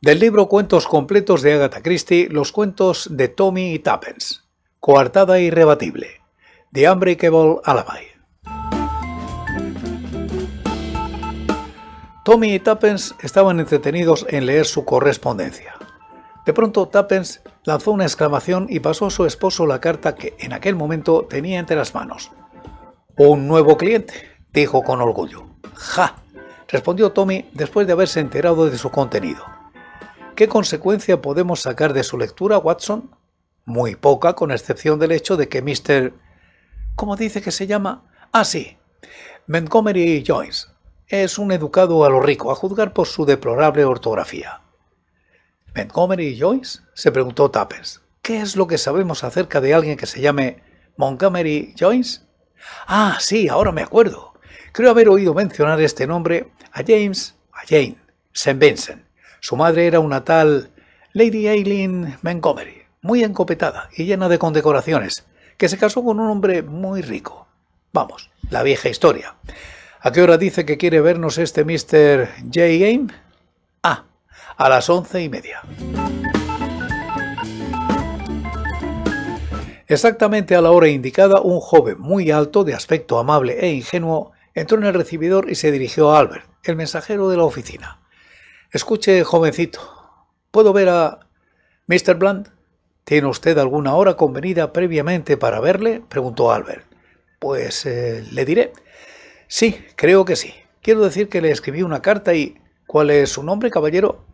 Del libro Cuentos completos de Agatha Christie, los cuentos de Tommy y Tappens. Coartada irrebatible. The Unbreakable Alibi. Tommy y Tuppence estaban entretenidos en leer su correspondencia. De pronto Tappens lanzó una exclamación y pasó a su esposo la carta que en aquel momento tenía entre las manos. Un nuevo cliente, dijo con orgullo. ¡Ja! respondió Tommy después de haberse enterado de su contenido. ¿Qué consecuencia podemos sacar de su lectura, Watson? Muy poca, con excepción del hecho de que Mr. ¿Cómo dice que se llama? Ah, sí. Montgomery Joyce. Es un educado a lo rico, a juzgar por su deplorable ortografía. ¿Montgomery Joyce? se preguntó Tappers. ¿Qué es lo que sabemos acerca de alguien que se llame Montgomery Joyce? Ah, sí, ahora me acuerdo. Creo haber oído mencionar este nombre a James, a Jane, St. Vincent, su madre era una tal Lady Aileen Montgomery, muy encopetada y llena de condecoraciones, que se casó con un hombre muy rico. Vamos, la vieja historia. ¿A qué hora dice que quiere vernos este Mr. J. Game? Ah, a las once y media. Exactamente a la hora indicada, un joven muy alto, de aspecto amable e ingenuo, entró en el recibidor y se dirigió a Albert, el mensajero de la oficina. Escuche, jovencito, ¿puedo ver a Mr. Bland? ¿Tiene usted alguna hora convenida previamente para verle? preguntó Albert. Pues eh, le diré. Sí, creo que sí. Quiero decir que le escribí una carta y... ¿Cuál es su nombre, caballero?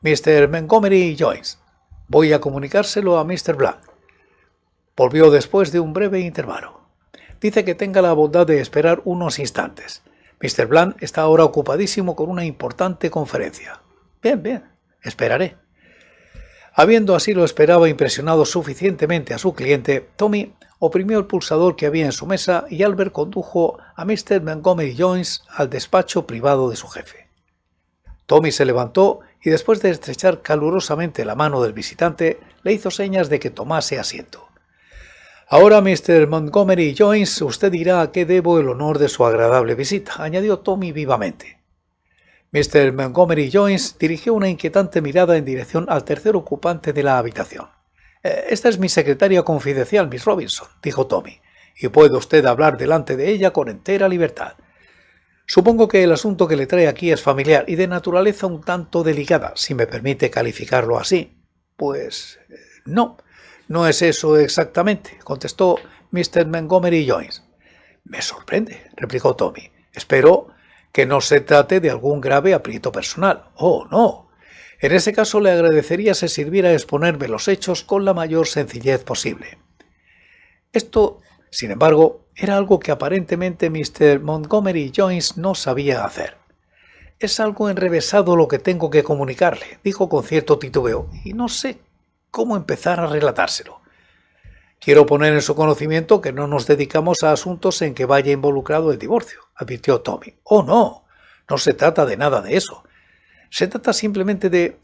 Mr. Montgomery Joyce. Voy a comunicárselo a Mr. Bland. Volvió después de un breve intervalo. Dice que tenga la bondad de esperar unos instantes. Mr. Bland está ahora ocupadísimo con una importante conferencia. Bien, bien, esperaré. Habiendo así lo esperado impresionado suficientemente a su cliente, Tommy oprimió el pulsador que había en su mesa y Albert condujo a Mr. Montgomery Jones al despacho privado de su jefe. Tommy se levantó y después de estrechar calurosamente la mano del visitante, le hizo señas de que tomase asiento. Ahora, Mr. Montgomery Jones, usted dirá a qué debo el honor de su agradable visita, añadió Tommy vivamente. Mr. Montgomery Jones dirigió una inquietante mirada en dirección al tercer ocupante de la habitación. Eh, Esta es mi secretaria confidencial, Miss Robinson, dijo Tommy, y puede usted hablar delante de ella con entera libertad. Supongo que el asunto que le trae aquí es familiar y de naturaleza un tanto delicada, si me permite calificarlo así. Pues eh, no, no es eso exactamente, contestó Mr. Montgomery Jones. Me sorprende, replicó Tommy. Espero que no se trate de algún grave aprieto personal. Oh, no. En ese caso le agradecería se sirviera a exponerme los hechos con la mayor sencillez posible. Esto, sin embargo, era algo que aparentemente Mr. Montgomery Jones no sabía hacer. Es algo enrevesado lo que tengo que comunicarle, dijo con cierto titubeo, y no sé cómo empezar a relatárselo. Quiero poner en su conocimiento que no nos dedicamos a asuntos en que vaya involucrado el divorcio, advirtió Tommy. Oh, no, no se trata de nada de eso. Se trata simplemente de...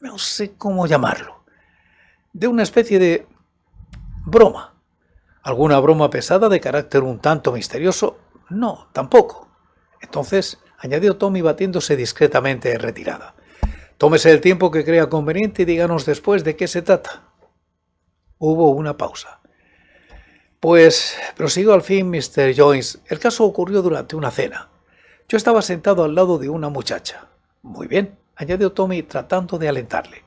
no sé cómo llamarlo. De una especie de... broma. ¿Alguna broma pesada de carácter un tanto misterioso? No, tampoco. Entonces, añadió Tommy batiéndose discretamente en retirada. Tómese el tiempo que crea conveniente y díganos después de qué se trata. Hubo una pausa. Pues, prosiguió al fin Mr. Jones, el caso ocurrió durante una cena. Yo estaba sentado al lado de una muchacha. Muy bien, añadió Tommy tratando de alentarle.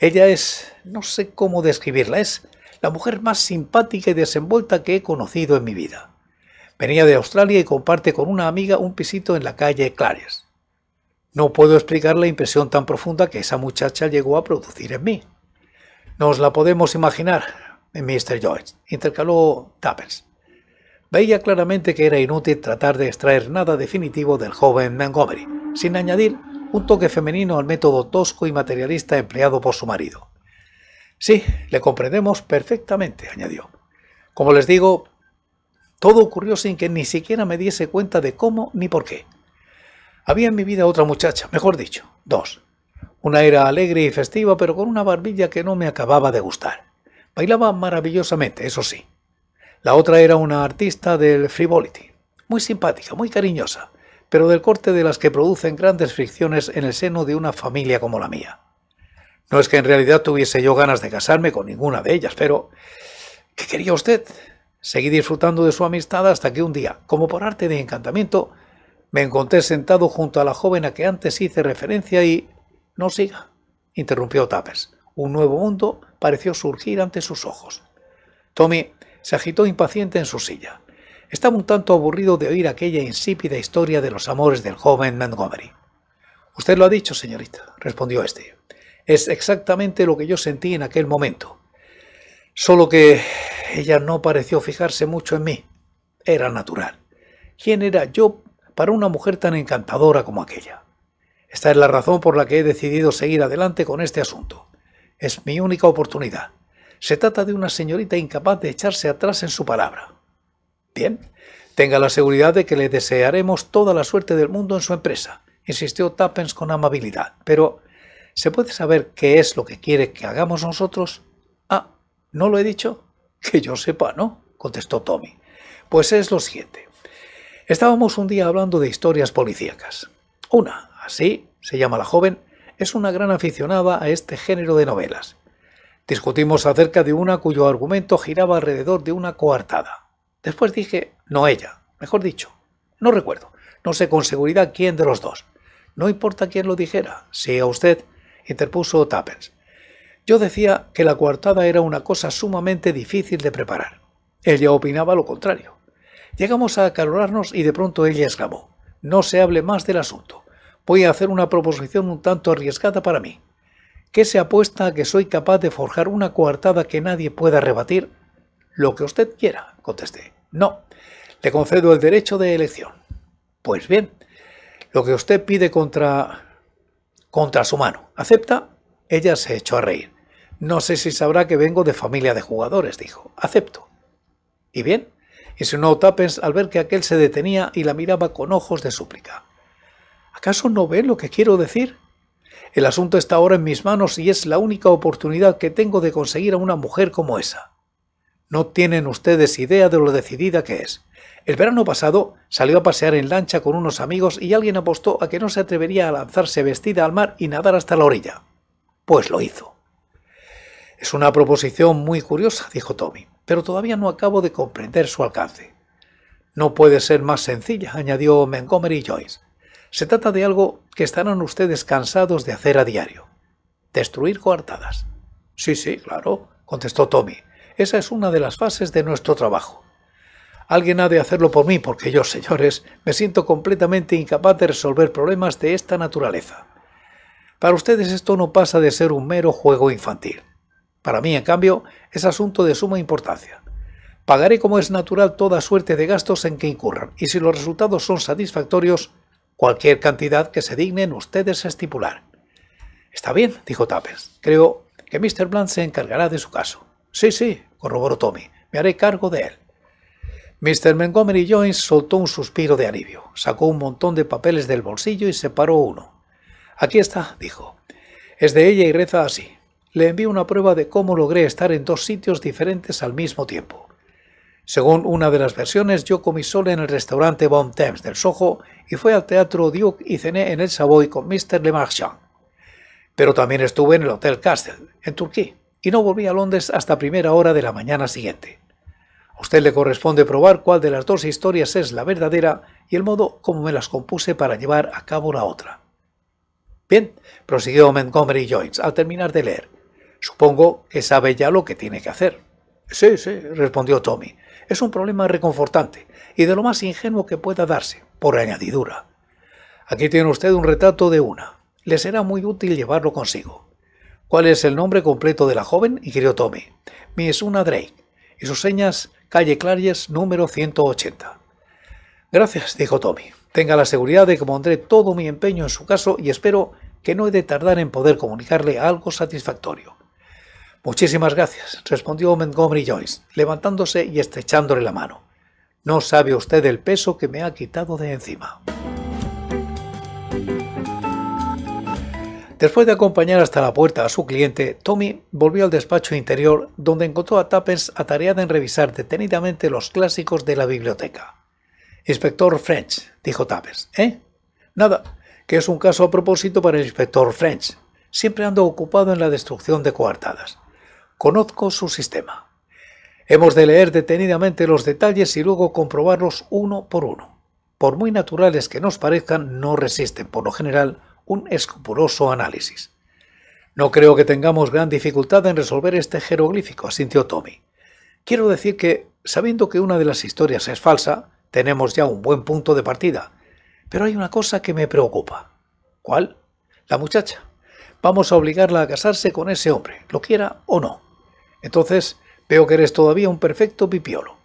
Ella es, no sé cómo describirla, es la mujer más simpática y desenvuelta que he conocido en mi vida. Venía de Australia y comparte con una amiga un pisito en la calle Clares. No puedo explicar la impresión tan profunda que esa muchacha llegó a producir en mí. Nos la podemos imaginar, Mr. Joyce, intercaló Tappers. Veía claramente que era inútil tratar de extraer nada definitivo del joven Montgomery, sin añadir un toque femenino al método tosco y materialista empleado por su marido. Sí, le comprendemos perfectamente, añadió. Como les digo, todo ocurrió sin que ni siquiera me diese cuenta de cómo ni por qué. Había en mi vida otra muchacha, mejor dicho, dos. Una era alegre y festiva, pero con una barbilla que no me acababa de gustar. Bailaba maravillosamente, eso sí. La otra era una artista del frivolity, muy simpática, muy cariñosa, pero del corte de las que producen grandes fricciones en el seno de una familia como la mía. No es que en realidad tuviese yo ganas de casarme con ninguna de ellas, pero ¿qué quería usted? Seguí disfrutando de su amistad hasta que un día, como por arte de encantamiento, me encontré sentado junto a la joven a que antes hice referencia y no siga, interrumpió Tappers. Un nuevo mundo pareció surgir ante sus ojos. Tommy se agitó impaciente en su silla. Estaba un tanto aburrido de oír aquella insípida historia de los amores del joven Montgomery. Usted lo ha dicho, señorita, respondió este. Es exactamente lo que yo sentí en aquel momento. Solo que ella no pareció fijarse mucho en mí. Era natural. ¿Quién era yo para una mujer tan encantadora como aquella? Esta es la razón por la que he decidido seguir adelante con este asunto. Es mi única oportunidad. Se trata de una señorita incapaz de echarse atrás en su palabra. Bien, tenga la seguridad de que le desearemos toda la suerte del mundo en su empresa, insistió Tappens con amabilidad. Pero, ¿se puede saber qué es lo que quiere que hagamos nosotros? Ah, ¿no lo he dicho? Que yo sepa, ¿no? contestó Tommy. Pues es lo siguiente. Estábamos un día hablando de historias policíacas. Una, así se llama la joven, es una gran aficionada a este género de novelas. Discutimos acerca de una cuyo argumento giraba alrededor de una coartada. Después dije, no ella, mejor dicho, no recuerdo, no sé con seguridad quién de los dos. No importa quién lo dijera, a usted, interpuso Tappens. Yo decía que la coartada era una cosa sumamente difícil de preparar. Ella opinaba lo contrario. Llegamos a acalorarnos y de pronto ella exclamó, no se hable más del asunto voy a hacer una proposición un tanto arriesgada para mí. ¿Qué se apuesta a que soy capaz de forjar una coartada que nadie pueda rebatir? Lo que usted quiera, contesté. No, le concedo el derecho de elección. Pues bien, lo que usted pide contra... contra su mano. ¿Acepta? Ella se echó a reír. No sé si sabrá que vengo de familia de jugadores, dijo. Acepto. ¿Y bien? y no tapens al ver que aquel se detenía y la miraba con ojos de súplica. ¿Acaso no ven lo que quiero decir? El asunto está ahora en mis manos y es la única oportunidad que tengo de conseguir a una mujer como esa. No tienen ustedes idea de lo decidida que es. El verano pasado salió a pasear en lancha con unos amigos y alguien apostó a que no se atrevería a lanzarse vestida al mar y nadar hasta la orilla. Pues lo hizo. Es una proposición muy curiosa, dijo Tommy, pero todavía no acabo de comprender su alcance. No puede ser más sencilla, añadió Montgomery Joyce. Se trata de algo que estarán ustedes cansados de hacer a diario. Destruir coartadas. Sí, sí, claro, contestó Tommy. Esa es una de las fases de nuestro trabajo. Alguien ha de hacerlo por mí porque yo, señores, me siento completamente incapaz de resolver problemas de esta naturaleza. Para ustedes esto no pasa de ser un mero juego infantil. Para mí, en cambio, es asunto de suma importancia. Pagaré como es natural toda suerte de gastos en que incurran, y si los resultados son satisfactorios, cualquier cantidad que se dignen ustedes estipular. Está bien, dijo Tappers. Creo que Mr. Blunt se encargará de su caso. Sí, sí, corroboró Tommy. Me haré cargo de él. Mr. Montgomery Jones soltó un suspiro de alivio, sacó un montón de papeles del bolsillo y separó uno. Aquí está, dijo. Es de ella y reza así. Le envío una prueba de cómo logré estar en dos sitios diferentes al mismo tiempo. Según una de las versiones, yo comí sol en el restaurante Bon Temps del Soho y fui al Teatro Duke y cené en el Savoy con Mr. Le Marchand. Pero también estuve en el Hotel Castle, en Turquía, y no volví a Londres hasta primera hora de la mañana siguiente. A usted le corresponde probar cuál de las dos historias es la verdadera y el modo como me las compuse para llevar a cabo la otra. Bien, prosiguió Montgomery Jones al terminar de leer. Supongo que sabe ya lo que tiene que hacer. Sí, sí, respondió Tommy es un problema reconfortante y de lo más ingenuo que pueda darse, por añadidura. Aquí tiene usted un retrato de una. Le será muy útil llevarlo consigo. ¿Cuál es el nombre completo de la joven? Y inquirió Tommy. es Una Drake. Y sus señas, calle Claries, número 180. Gracias, dijo Tommy. Tenga la seguridad de que pondré todo mi empeño en su caso y espero que no he de tardar en poder comunicarle algo satisfactorio. Muchísimas gracias, respondió Montgomery Joyce, levantándose y estrechándole la mano. No sabe usted el peso que me ha quitado de encima. Después de acompañar hasta la puerta a su cliente, Tommy volvió al despacho interior donde encontró a Tappens atareada en revisar detenidamente los clásicos de la biblioteca. Inspector French, dijo Tappens. ¿Eh? Nada, que es un caso a propósito para el inspector French. Siempre ando ocupado en la destrucción de coartadas. Conozco su sistema. Hemos de leer detenidamente los detalles y luego comprobarlos uno por uno. Por muy naturales que nos parezcan, no resisten por lo general un escrupuloso análisis. No creo que tengamos gran dificultad en resolver este jeroglífico, asintió Tommy. Quiero decir que, sabiendo que una de las historias es falsa, tenemos ya un buen punto de partida. Pero hay una cosa que me preocupa. ¿Cuál? La muchacha. Vamos a obligarla a casarse con ese hombre, lo quiera o no. Entonces veo que eres todavía un perfecto pipiolo.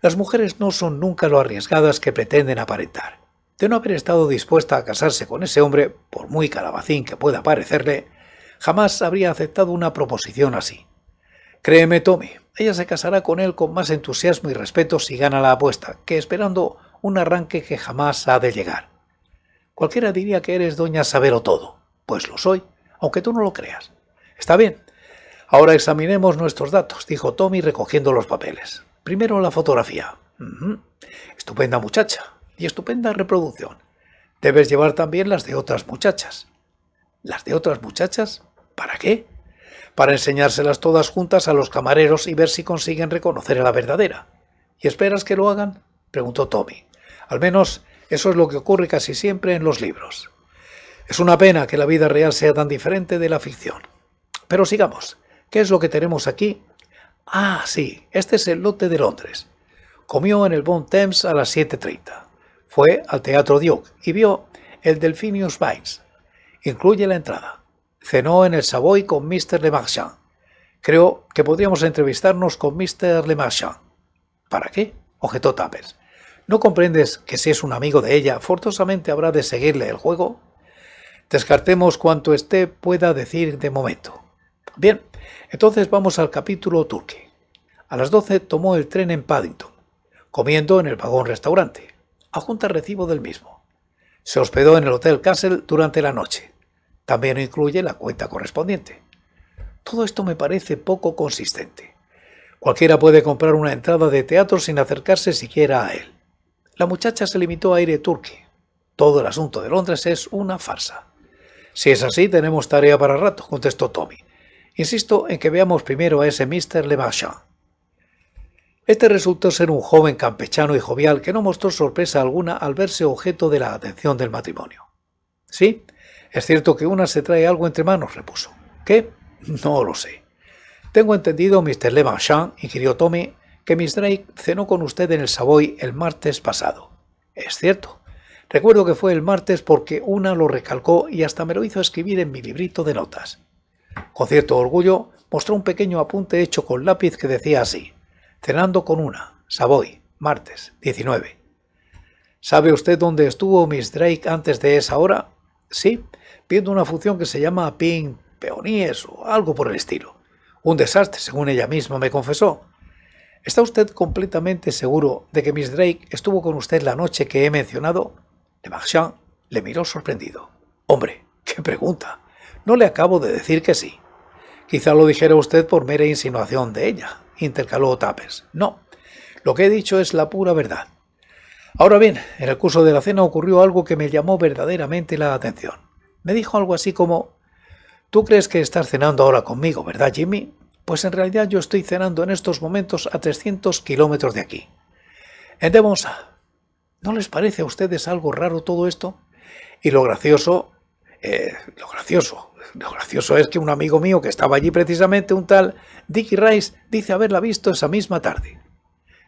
Las mujeres no son nunca lo arriesgadas que pretenden aparentar. De no haber estado dispuesta a casarse con ese hombre, por muy calabacín que pueda parecerle, jamás habría aceptado una proposición así. Créeme, Tommy, ella se casará con él con más entusiasmo y respeto si gana la apuesta, que esperando un arranque que jamás ha de llegar. Cualquiera diría que eres doña saberlo todo, pues lo soy, aunque tú no lo creas. Está bien, Ahora examinemos nuestros datos, dijo Tommy recogiendo los papeles. Primero la fotografía. Estupenda muchacha y estupenda reproducción. Debes llevar también las de otras muchachas. ¿Las de otras muchachas? ¿Para qué? Para enseñárselas todas juntas a los camareros y ver si consiguen reconocer a la verdadera. ¿Y esperas que lo hagan? preguntó Tommy. Al menos eso es lo que ocurre casi siempre en los libros. Es una pena que la vida real sea tan diferente de la ficción. Pero sigamos. ¿Qué es lo que tenemos aquí? Ah, sí, este es el lote de Londres. Comió en el Bon Thames a las 7.30. Fue al Teatro Dioc y vio el Delphinius Vines. Incluye la entrada. Cenó en el Savoy con Mr. Le Marchand. Creo que podríamos entrevistarnos con Mr. Le Marchand. ¿Para qué? objetó Tappers. ¿No comprendes que si es un amigo de ella, forzosamente habrá de seguirle el juego? Descartemos cuanto esté, pueda decir de momento. Bien, entonces vamos al capítulo turque A las 12 tomó el tren en Paddington, comiendo en el vagón restaurante. a junta recibo del mismo. Se hospedó en el Hotel Castle durante la noche. También incluye la cuenta correspondiente. Todo esto me parece poco consistente. Cualquiera puede comprar una entrada de teatro sin acercarse siquiera a él. La muchacha se limitó a ir a Todo el asunto de Londres es una farsa. Si es así, tenemos tarea para rato, contestó Tommy. Insisto en que veamos primero a ese Mr. Marchand. Este resultó ser un joven campechano y jovial que no mostró sorpresa alguna al verse objeto de la atención del matrimonio. Sí, es cierto que una se trae algo entre manos, repuso. ¿Qué? No lo sé. Tengo entendido, Mr. Marchand, inquirió Tommy, que Miss Drake cenó con usted en el Savoy el martes pasado. Es cierto. Recuerdo que fue el martes porque una lo recalcó y hasta me lo hizo escribir en mi librito de notas. Con cierto orgullo, mostró un pequeño apunte hecho con lápiz que decía así, cenando con una, Savoy, martes, 19. ¿Sabe usted dónde estuvo Miss Drake antes de esa hora? Sí, viendo una función que se llama Pink Peonies o algo por el estilo. Un desastre, según ella misma me confesó. ¿Está usted completamente seguro de que Miss Drake estuvo con usted la noche que he mencionado? Le Marchand le miró sorprendido. Hombre, qué pregunta. No le acabo de decir que sí. Quizá lo dijera usted por mera insinuación de ella, intercaló Tapes. No, lo que he dicho es la pura verdad. Ahora bien, en el curso de la cena ocurrió algo que me llamó verdaderamente la atención. Me dijo algo así como, Tú crees que estás cenando ahora conmigo, ¿verdad, Jimmy? Pues en realidad yo estoy cenando en estos momentos a 300 kilómetros de aquí. En Devonsa. ¿No les parece a ustedes algo raro todo esto? Y lo gracioso, eh, lo gracioso, lo gracioso es que un amigo mío que estaba allí precisamente, un tal Dicky Rice, dice haberla visto esa misma tarde.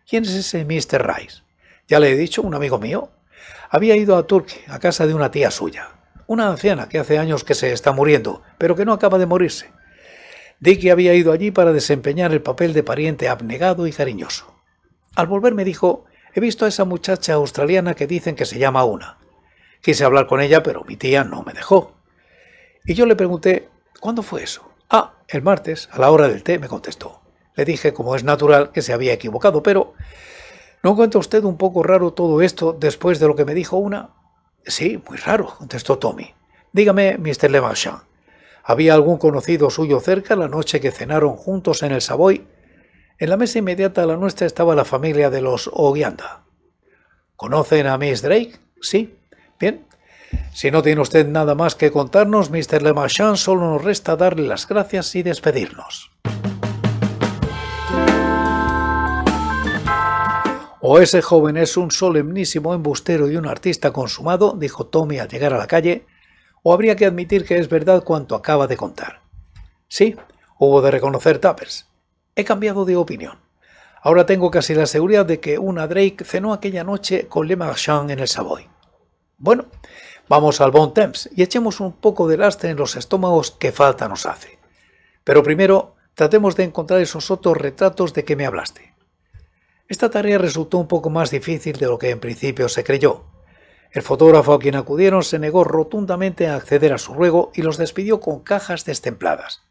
¿Quién es ese Mr. Rice? Ya le he dicho, un amigo mío. Había ido a Turquía, a casa de una tía suya, una anciana que hace años que se está muriendo, pero que no acaba de morirse. Dicky había ido allí para desempeñar el papel de pariente abnegado y cariñoso. Al volver me dijo, he visto a esa muchacha australiana que dicen que se llama Una. Quise hablar con ella, pero mi tía no me dejó. Y yo le pregunté, ¿cuándo fue eso? Ah, el martes, a la hora del té, me contestó. Le dije, como es natural, que se había equivocado, pero ¿no encuentra usted un poco raro todo esto después de lo que me dijo una? Sí, muy raro, contestó Tommy. Dígame, Mr. Le ¿había algún conocido suyo cerca la noche que cenaron juntos en el Savoy? En la mesa inmediata a la nuestra estaba la familia de los Oguianda. ¿Conocen a Miss Drake? Sí. Bien, si no tiene usted nada más que contarnos, Mr. Le Marchand, solo nos resta darle las gracias y despedirnos. O ese joven es un solemnísimo embustero y un artista consumado, dijo Tommy al llegar a la calle, o habría que admitir que es verdad cuanto acaba de contar. Sí, hubo de reconocer Tappers. He cambiado de opinión. Ahora tengo casi la seguridad de que una Drake cenó aquella noche con Le Marchand en el Savoy. Bueno, Vamos al Bon Temps y echemos un poco de lastre en los estómagos que falta nos hace. Pero primero, tratemos de encontrar esos otros retratos de que me hablaste. Esta tarea resultó un poco más difícil de lo que en principio se creyó. El fotógrafo a quien acudieron se negó rotundamente a acceder a su ruego y los despidió con cajas destempladas.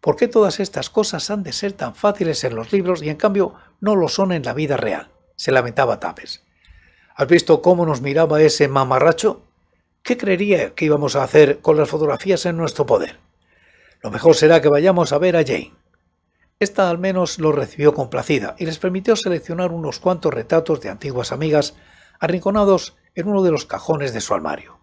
¿Por qué todas estas cosas han de ser tan fáciles en los libros y en cambio no lo son en la vida real? se lamentaba Tapes. ¿Has visto cómo nos miraba ese mamarracho? ¿qué creería que íbamos a hacer con las fotografías en nuestro poder? Lo mejor será que vayamos a ver a Jane. Esta al menos lo recibió complacida y les permitió seleccionar unos cuantos retratos de antiguas amigas arrinconados en uno de los cajones de su armario.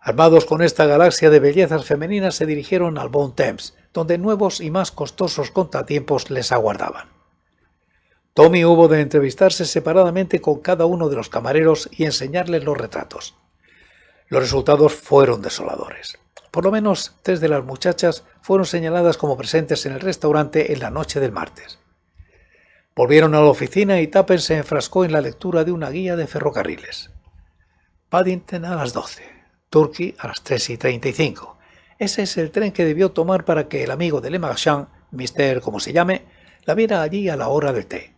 Armados con esta galaxia de bellezas femeninas se dirigieron al Bon Thames, donde nuevos y más costosos contratiempos les aguardaban. Tommy hubo de entrevistarse separadamente con cada uno de los camareros y enseñarles los retratos. Los resultados fueron desoladores. Por lo menos tres de las muchachas fueron señaladas como presentes en el restaurante en la noche del martes. Volvieron a la oficina y Tappen se enfrascó en la lectura de una guía de ferrocarriles. Paddington a las 12, Turkey a las 3 y 35. Ese es el tren que debió tomar para que el amigo de Le Marchand, Mister como se llame, la viera allí a la hora del té.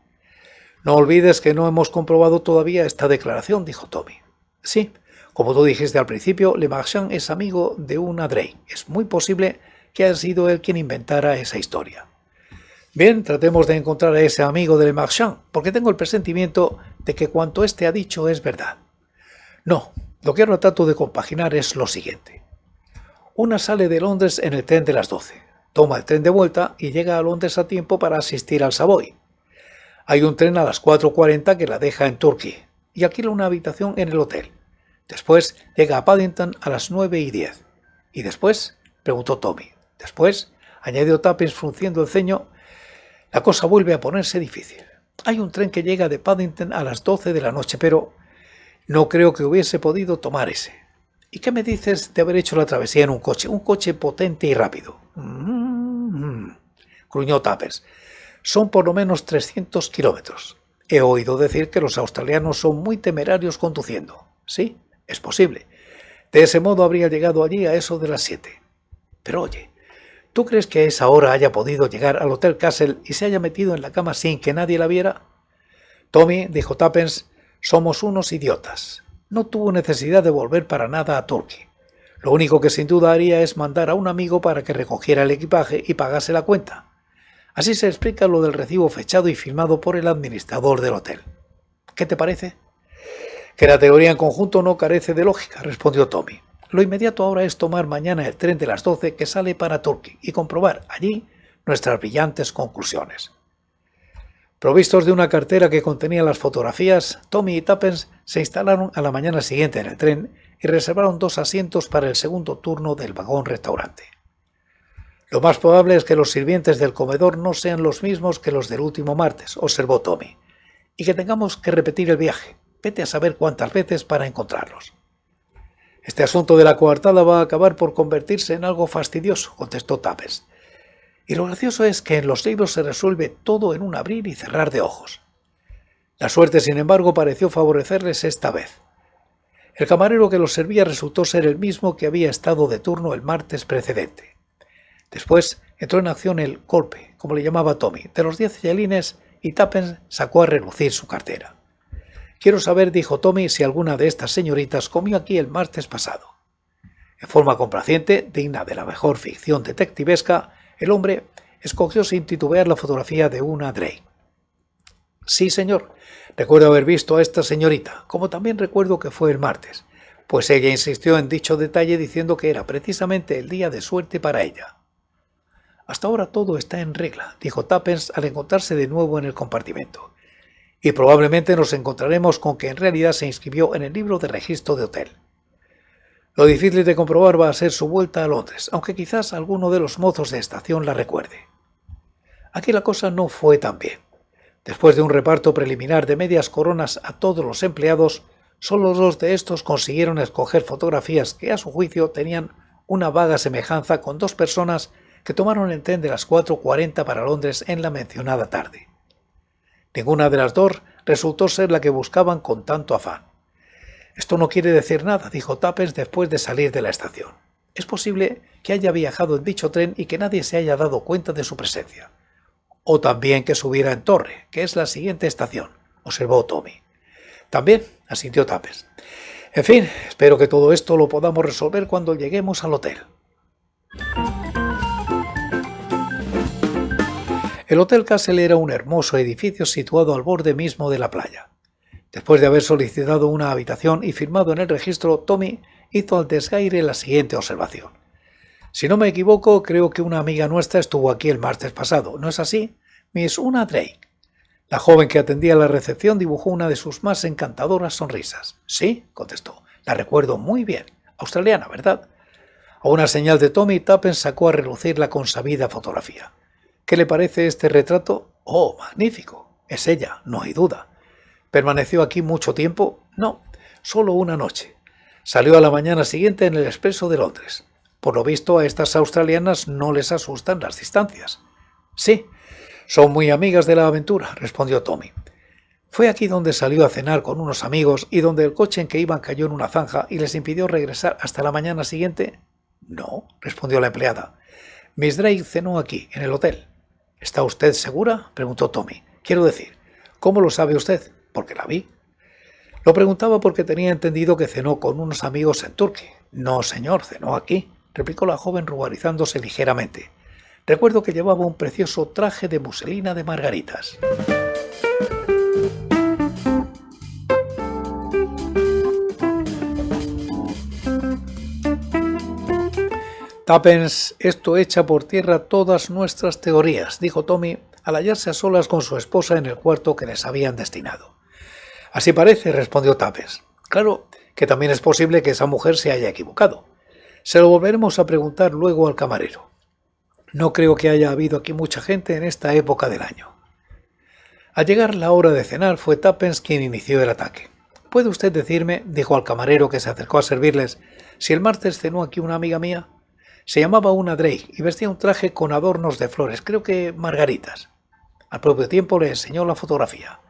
No olvides que no hemos comprobado todavía esta declaración, dijo Tommy. Sí, como tú dijiste al principio, Le Marchand es amigo de una Drey. Es muy posible que haya sido él quien inventara esa historia. Bien, tratemos de encontrar a ese amigo de Le Marchand, porque tengo el presentimiento de que cuanto éste ha dicho es verdad. No, lo que ahora trato de compaginar es lo siguiente. Una sale de Londres en el tren de las 12, toma el tren de vuelta y llega a Londres a tiempo para asistir al Savoy. Hay un tren a las 4.40 que la deja en Turquía y alquila una habitación en el hotel Después llega a Paddington a las nueve y 10. Y después, preguntó Tommy. Después, añadió Tappins frunciendo el ceño, la cosa vuelve a ponerse difícil. Hay un tren que llega de Paddington a las 12 de la noche, pero no creo que hubiese podido tomar ese. ¿Y qué me dices de haber hecho la travesía en un coche? Un coche potente y rápido. Mm-hmm, gruñó Tappers. Son por lo menos 300 kilómetros. He oído decir que los australianos son muy temerarios conduciendo. ¿Sí? Es posible. De ese modo habría llegado allí a eso de las siete. Pero oye, ¿tú crees que a esa hora haya podido llegar al Hotel Castle y se haya metido en la cama sin que nadie la viera? Tommy, dijo Tappens, somos unos idiotas. No tuvo necesidad de volver para nada a Turkey. Lo único que sin duda haría es mandar a un amigo para que recogiera el equipaje y pagase la cuenta. Así se explica lo del recibo fechado y firmado por el administrador del hotel. ¿Qué te parece? Que la teoría en conjunto no carece de lógica, respondió Tommy. Lo inmediato ahora es tomar mañana el tren de las 12 que sale para Turquía y comprobar allí nuestras brillantes conclusiones. Provistos de una cartera que contenía las fotografías, Tommy y Tappens se instalaron a la mañana siguiente en el tren y reservaron dos asientos para el segundo turno del vagón restaurante. Lo más probable es que los sirvientes del comedor no sean los mismos que los del último martes, observó Tommy, y que tengamos que repetir el viaje, Vete a saber cuántas veces para encontrarlos. Este asunto de la coartada va a acabar por convertirse en algo fastidioso, contestó Tapes. Y lo gracioso es que en los libros se resuelve todo en un abrir y cerrar de ojos. La suerte, sin embargo, pareció favorecerles esta vez. El camarero que los servía resultó ser el mismo que había estado de turno el martes precedente. Después entró en acción el golpe, como le llamaba Tommy, de los diez yelines y Tappens sacó a relucir su cartera. Quiero saber, dijo Tommy, si alguna de estas señoritas comió aquí el martes pasado. En forma complaciente, digna de la mejor ficción detectivesca, el hombre escogió sin titubear la fotografía de una Dre. Sí, señor, recuerdo haber visto a esta señorita, como también recuerdo que fue el martes, pues ella insistió en dicho detalle diciendo que era precisamente el día de suerte para ella. Hasta ahora todo está en regla, dijo Tappens al encontrarse de nuevo en el compartimento y probablemente nos encontraremos con que en realidad se inscribió en el libro de registro de hotel. Lo difícil de comprobar va a ser su vuelta a Londres, aunque quizás alguno de los mozos de estación la recuerde. Aquí la cosa no fue tan bien. Después de un reparto preliminar de medias coronas a todos los empleados, solo dos de estos consiguieron escoger fotografías que a su juicio tenían una vaga semejanza con dos personas que tomaron el tren de las 4.40 para Londres en la mencionada tarde. Ninguna de las dos resultó ser la que buscaban con tanto afán. Esto no quiere decir nada, dijo tapes después de salir de la estación. Es posible que haya viajado en dicho tren y que nadie se haya dado cuenta de su presencia. O también que subiera en Torre, que es la siguiente estación, observó Tommy. También, asintió tapes En fin, espero que todo esto lo podamos resolver cuando lleguemos al hotel. El Hotel Castle era un hermoso edificio situado al borde mismo de la playa. Después de haber solicitado una habitación y firmado en el registro, Tommy hizo al desgaire la siguiente observación. Si no me equivoco, creo que una amiga nuestra estuvo aquí el martes pasado, ¿no es así? Miss Una Drake. La joven que atendía la recepción dibujó una de sus más encantadoras sonrisas. Sí, contestó. La recuerdo muy bien. Australiana, ¿verdad? A una señal de Tommy, Tappen sacó a relucir la consabida fotografía. ¿Qué le parece este retrato? Oh, magnífico. Es ella, no hay duda. ¿Permaneció aquí mucho tiempo? No, solo una noche. Salió a la mañana siguiente en el expreso de Londres. Por lo visto, a estas australianas no les asustan las distancias. Sí, son muy amigas de la aventura, respondió Tommy. Fue aquí donde salió a cenar con unos amigos y donde el coche en que iban cayó en una zanja y les impidió regresar hasta la mañana siguiente. No, respondió la empleada. Miss Drake cenó aquí, en el hotel. ¿Está usted segura? preguntó Tommy. Quiero decir, ¿cómo lo sabe usted? Porque la vi. Lo preguntaba porque tenía entendido que cenó con unos amigos en Turquía. No, señor, cenó aquí, replicó la joven ruborizándose ligeramente. Recuerdo que llevaba un precioso traje de muselina de margaritas. Tappens, esto echa por tierra todas nuestras teorías, dijo Tommy al hallarse a solas con su esposa en el cuarto que les habían destinado. Así parece, respondió Tappens. Claro que también es posible que esa mujer se haya equivocado. Se lo volveremos a preguntar luego al camarero. No creo que haya habido aquí mucha gente en esta época del año. Al llegar la hora de cenar fue Tappens quien inició el ataque. ¿Puede usted decirme, dijo al camarero que se acercó a servirles, si el martes cenó aquí una amiga mía? Se llamaba una Drake y vestía un traje con adornos de flores, creo que margaritas. Al propio tiempo le enseñó la fotografía.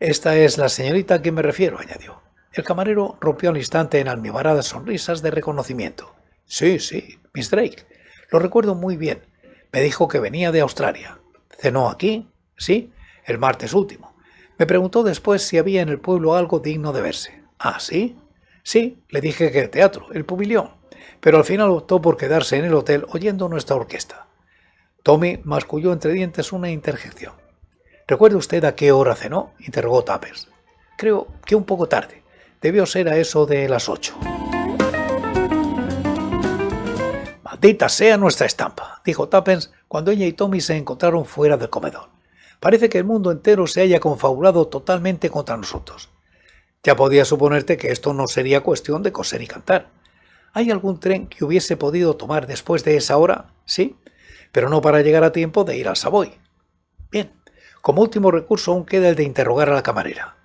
Esta es la señorita a quien me refiero, añadió. El camarero rompió al instante en almibaradas sonrisas de reconocimiento. Sí, sí, Miss Drake. Lo recuerdo muy bien. Me dijo que venía de Australia. ¿Cenó aquí? Sí, el martes último. Me preguntó después si había en el pueblo algo digno de verse. ¿Ah, sí? Sí, le dije que el teatro, el pabellón pero al final optó por quedarse en el hotel oyendo nuestra orquesta. Tommy masculló entre dientes una interjección. ¿Recuerda usted a qué hora cenó? interrogó Tappers. Creo que un poco tarde. Debió ser a eso de las ocho. Maldita sea nuestra estampa, dijo tappens cuando ella y Tommy se encontraron fuera del comedor. Parece que el mundo entero se haya confabulado totalmente contra nosotros. Ya podía suponerte que esto no sería cuestión de coser y cantar. ¿Hay algún tren que hubiese podido tomar después de esa hora? Sí, pero no para llegar a tiempo de ir al Savoy. Bien, como último recurso aún queda el de interrogar a la camarera.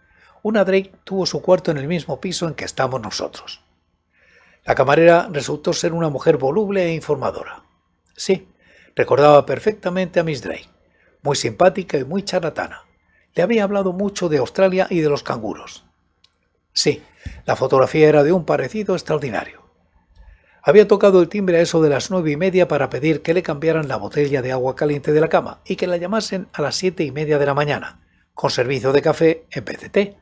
Una Drake tuvo su cuarto en el mismo piso en que estamos nosotros. La camarera resultó ser una mujer voluble e informadora. Sí, recordaba perfectamente a Miss Drake, muy simpática y muy charlatana. Le había hablado mucho de Australia y de los canguros. Sí, la fotografía era de un parecido extraordinario. Había tocado el timbre a eso de las nueve y media para pedir que le cambiaran la botella de agua caliente de la cama y que la llamasen a las siete y media de la mañana, con servicio de café en PCT.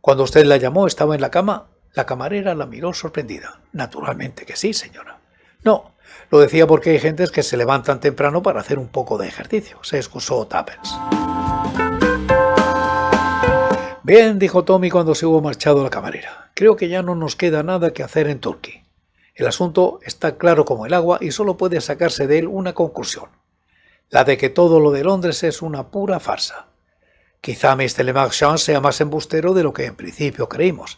Cuando usted la llamó, estaba en la cama. La camarera la miró sorprendida. Naturalmente que sí, señora. No, lo decía porque hay gentes que se levantan temprano para hacer un poco de ejercicio, se excusó Tappens. Bien, dijo Tommy cuando se hubo marchado la camarera. Creo que ya no nos queda nada que hacer en Turquía. El asunto está claro como el agua y solo puede sacarse de él una conclusión, la de que todo lo de Londres es una pura farsa. Quizá Mr. Le Marchand sea más embustero de lo que en principio creímos.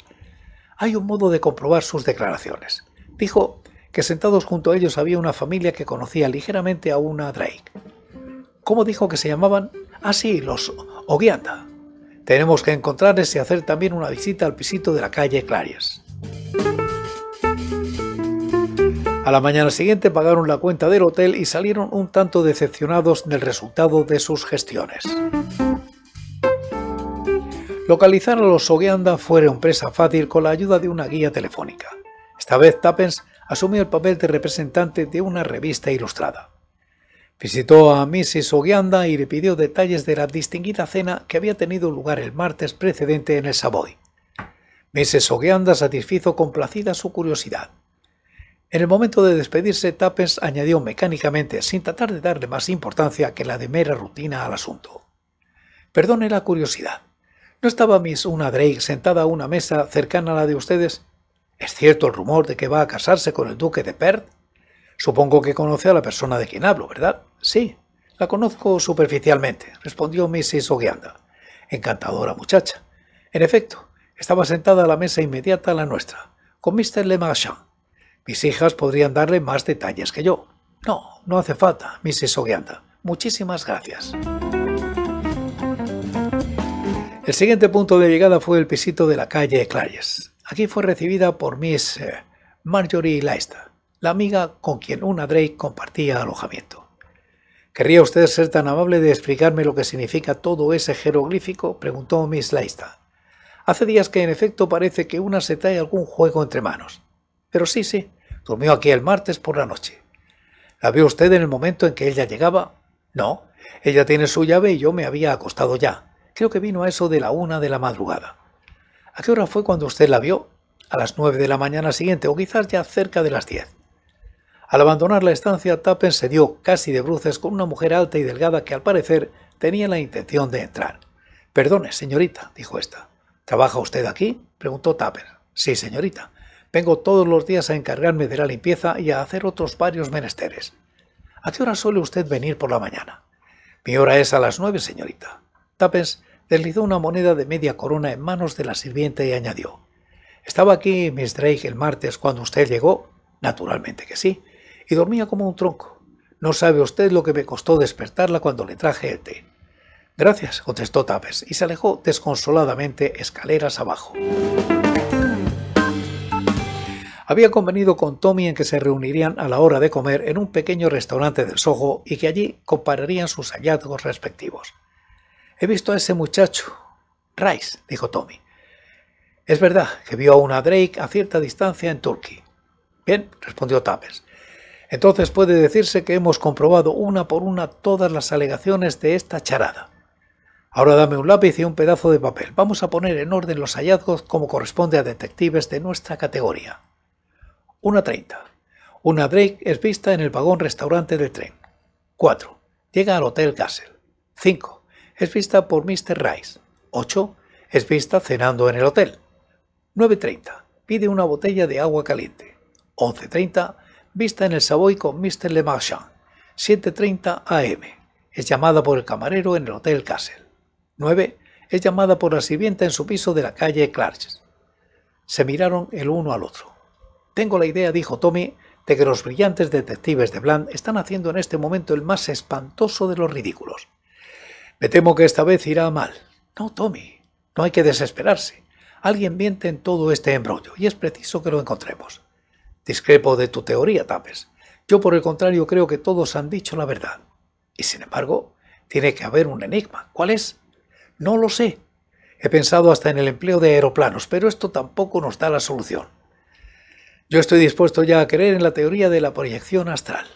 Hay un modo de comprobar sus declaraciones. Dijo que sentados junto a ellos había una familia que conocía ligeramente a una Drake. ¿Cómo dijo que se llamaban? Ah, sí, los Oguianda. Tenemos que encontrarles y hacer también una visita al pisito de la calle Clarias. A la mañana siguiente pagaron la cuenta del hotel y salieron un tanto decepcionados del resultado de sus gestiones. Localizar a los Ogueanda fue una fácil con la ayuda de una guía telefónica. Esta vez Tappens asumió el papel de representante de una revista ilustrada. Visitó a Mrs. Ogeanda y le pidió detalles de la distinguida cena que había tenido lugar el martes precedente en el Savoy. Mrs. Ogeanda satisfizo complacida su curiosidad. En el momento de despedirse, Tappens añadió mecánicamente, sin tratar de darle más importancia que la de mera rutina al asunto. Perdone la curiosidad. ¿No estaba Miss Una Drake sentada a una mesa cercana a la de ustedes? ¿Es cierto el rumor de que va a casarse con el duque de Perth? Supongo que conoce a la persona de quien hablo, ¿verdad? Sí, la conozco superficialmente, respondió Mrs. Oguianda. Encantadora muchacha. En efecto, estaba sentada a la mesa inmediata a la nuestra, con Mr. Le Marchand mis hijas podrían darle más detalles que yo. No, no hace falta, Mrs. Oguianda. Muchísimas gracias. El siguiente punto de llegada fue el pisito de la calle Clares. Aquí fue recibida por Miss eh, Marjorie Laista, la amiga con quien una Drake compartía alojamiento. ¿Querría usted ser tan amable de explicarme lo que significa todo ese jeroglífico? preguntó Miss Laista. Hace días que en efecto parece que una se trae algún juego entre manos. Pero sí, sí, durmió aquí el martes por la noche. ¿La vio usted en el momento en que ella llegaba? No, ella tiene su llave y yo me había acostado ya. Creo que vino a eso de la una de la madrugada. ¿A qué hora fue cuando usted la vio? A las nueve de la mañana siguiente, o quizás ya cerca de las diez. Al abandonar la estancia, Tappen se dio casi de bruces con una mujer alta y delgada que al parecer tenía la intención de entrar. Perdone, señorita, dijo esta. ¿Trabaja usted aquí? preguntó Tapen. Sí, señorita. Vengo todos los días a encargarme de la limpieza y a hacer otros varios menesteres. ¿A qué hora suele usted venir por la mañana? Mi hora es a las nueve, señorita. Tapes deslizó una moneda de media corona en manos de la sirvienta y añadió. Estaba aquí Miss Drake el martes cuando usted llegó, naturalmente que sí, y dormía como un tronco. No sabe usted lo que me costó despertarla cuando le traje el té. Gracias, contestó Tapes y se alejó desconsoladamente escaleras abajo había convenido con Tommy en que se reunirían a la hora de comer en un pequeño restaurante del Soho y que allí compararían sus hallazgos respectivos. He visto a ese muchacho, Rice, dijo Tommy. Es verdad que vio a una Drake a cierta distancia en Turquía. Bien, respondió Tapers. Entonces puede decirse que hemos comprobado una por una todas las alegaciones de esta charada. Ahora dame un lápiz y un pedazo de papel. Vamos a poner en orden los hallazgos como corresponde a detectives de nuestra categoría. 1.30. Una Drake es vista en el vagón restaurante del tren. 4. Llega al Hotel Castle. 5. Es vista por Mr. Rice. 8. Es vista cenando en el hotel. 9.30. Pide una botella de agua caliente. 11.30. Vista en el Savoy con Mr. Le Marchand. 7.30 am. Es llamada por el camarero en el Hotel Castle. 9. Es llamada por la sirvienta en su piso de la calle Clarges. Se miraron el uno al otro. Tengo la idea, dijo Tommy, de que los brillantes detectives de Bland están haciendo en este momento el más espantoso de los ridículos. Me temo que esta vez irá mal. No, Tommy, no hay que desesperarse. Alguien miente en todo este embrollo y es preciso que lo encontremos. Discrepo de tu teoría, Tapes. Yo, por el contrario, creo que todos han dicho la verdad. Y sin embargo, tiene que haber un enigma. ¿Cuál es? No lo sé. He pensado hasta en el empleo de aeroplanos, pero esto tampoco nos da la solución. Yo estoy dispuesto ya a creer en la teoría de la proyección astral.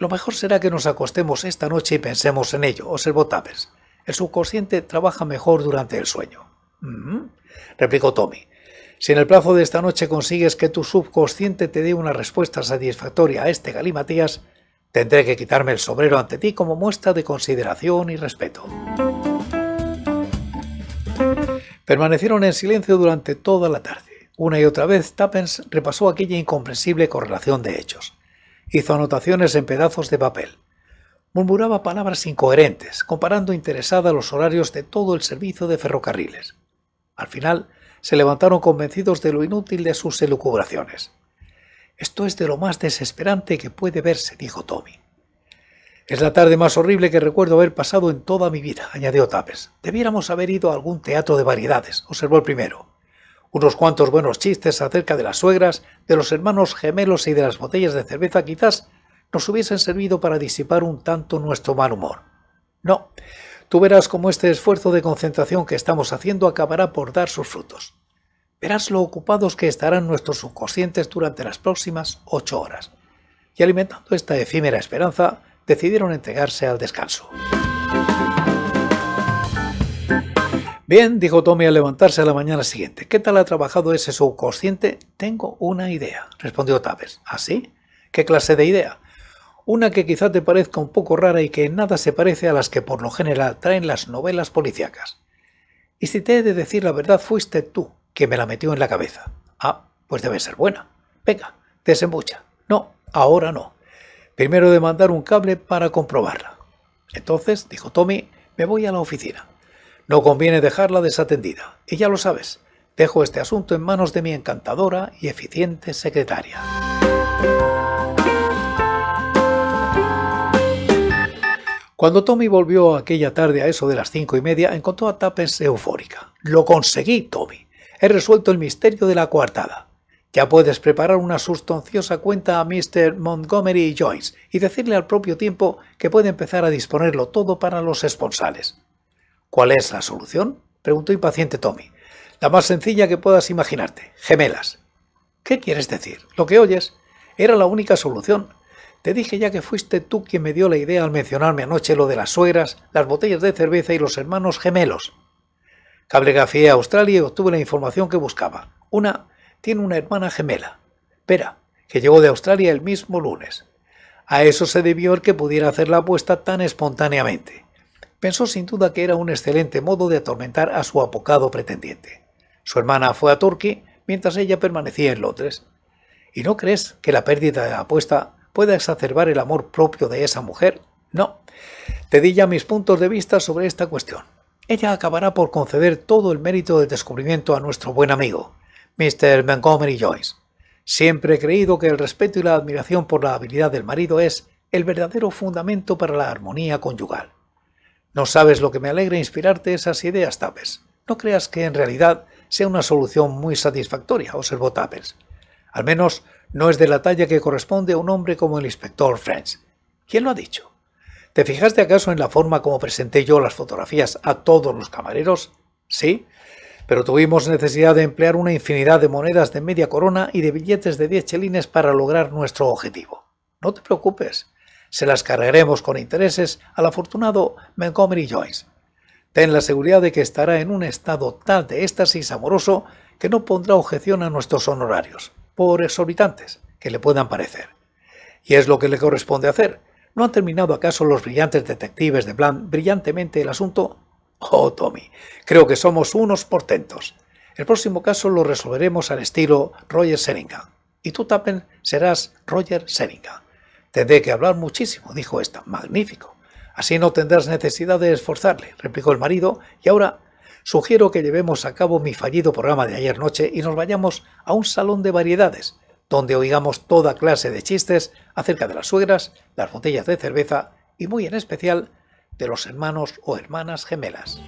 Lo mejor será que nos acostemos esta noche y pensemos en ello, observó Tapes. El subconsciente trabaja mejor durante el sueño. Mm-hmm, replicó Tommy. Si en el plazo de esta noche consigues que tu subconsciente te dé una respuesta satisfactoria a este galimatías, tendré que quitarme el sombrero ante ti como muestra de consideración y respeto. Permanecieron en silencio durante toda la tarde. Una y otra vez Tappens repasó aquella incomprensible correlación de hechos. Hizo anotaciones en pedazos de papel. Murmuraba palabras incoherentes, comparando interesada los horarios de todo el servicio de ferrocarriles. Al final, se levantaron convencidos de lo inútil de sus elucubraciones. Esto es de lo más desesperante que puede verse, dijo Tommy. Es la tarde más horrible que recuerdo haber pasado en toda mi vida, añadió Tapes. Debiéramos haber ido a algún teatro de variedades, observó el primero unos cuantos buenos chistes acerca de las suegras, de los hermanos gemelos y de las botellas de cerveza quizás nos hubiesen servido para disipar un tanto nuestro mal humor. No, tú verás cómo este esfuerzo de concentración que estamos haciendo acabará por dar sus frutos. Verás lo ocupados que estarán nuestros subconscientes durante las próximas ocho horas. Y alimentando esta efímera esperanza, decidieron entregarse al descanso. Bien, dijo Tommy al levantarse a la mañana siguiente. ¿Qué tal ha trabajado ese subconsciente? Tengo una idea, respondió Tavers. ¿Así? ¿Ah, sí? ¿Qué clase de idea? Una que quizá te parezca un poco rara y que en nada se parece a las que por lo general traen las novelas policíacas. Y si te he de decir la verdad, fuiste tú quien me la metió en la cabeza. Ah, pues debe ser buena. Venga, desembucha. No, ahora no. Primero de mandar un cable para comprobarla. Entonces, dijo Tommy, me voy a la oficina. No conviene dejarla desatendida, y ya lo sabes, dejo este asunto en manos de mi encantadora y eficiente secretaria. Cuando Tommy volvió aquella tarde a eso de las cinco y media, encontró a Tapes eufórica. Lo conseguí, Tommy. He resuelto el misterio de la coartada. Ya puedes preparar una sustanciosa cuenta a Mr. Montgomery Jones y decirle al propio tiempo que puede empezar a disponerlo todo para los esponsales. ¿Cuál es la solución? preguntó impaciente Tommy. La más sencilla que puedas imaginarte, gemelas. ¿Qué quieres decir? Lo que oyes era la única solución. Te dije ya que fuiste tú quien me dio la idea al mencionarme anoche lo de las suegras, las botellas de cerveza y los hermanos gemelos. Cablegrafié a Australia y obtuve la información que buscaba. Una tiene una hermana gemela, Vera, que llegó de Australia el mismo lunes. A eso se debió el que pudiera hacer la apuesta tan espontáneamente pensó sin duda que era un excelente modo de atormentar a su apocado pretendiente. Su hermana fue a Turkey mientras ella permanecía en Londres. ¿Y no crees que la pérdida de la apuesta pueda exacerbar el amor propio de esa mujer? No. Te di ya mis puntos de vista sobre esta cuestión. Ella acabará por conceder todo el mérito del descubrimiento a nuestro buen amigo, Mr. Montgomery Joyce. Siempre he creído que el respeto y la admiración por la habilidad del marido es el verdadero fundamento para la armonía conyugal. No sabes lo que me alegra inspirarte esas ideas, Tapes. No creas que en realidad sea una solución muy satisfactoria, observó Tapes. Al menos no es de la talla que corresponde a un hombre como el inspector French. ¿Quién lo ha dicho? ¿Te fijaste acaso en la forma como presenté yo las fotografías a todos los camareros? Sí, pero tuvimos necesidad de emplear una infinidad de monedas de media corona y de billetes de 10 chelines para lograr nuestro objetivo. No te preocupes, se las cargaremos con intereses al afortunado Montgomery Joyce. Ten la seguridad de que estará en un estado tal de éxtasis amoroso que no pondrá objeción a nuestros honorarios, por exorbitantes que le puedan parecer. Y es lo que le corresponde hacer. ¿No han terminado acaso los brillantes detectives de plan brillantemente el asunto? Oh, Tommy, creo que somos unos portentos. El próximo caso lo resolveremos al estilo Roger Seringa. Y tú, Tappen, serás Roger Seringa. Tendré que hablar muchísimo, dijo esta. Magnífico. Así no tendrás necesidad de esforzarle, replicó el marido, y ahora sugiero que llevemos a cabo mi fallido programa de ayer noche y nos vayamos a un salón de variedades, donde oigamos toda clase de chistes acerca de las suegras, las botellas de cerveza y muy en especial de los hermanos o hermanas gemelas.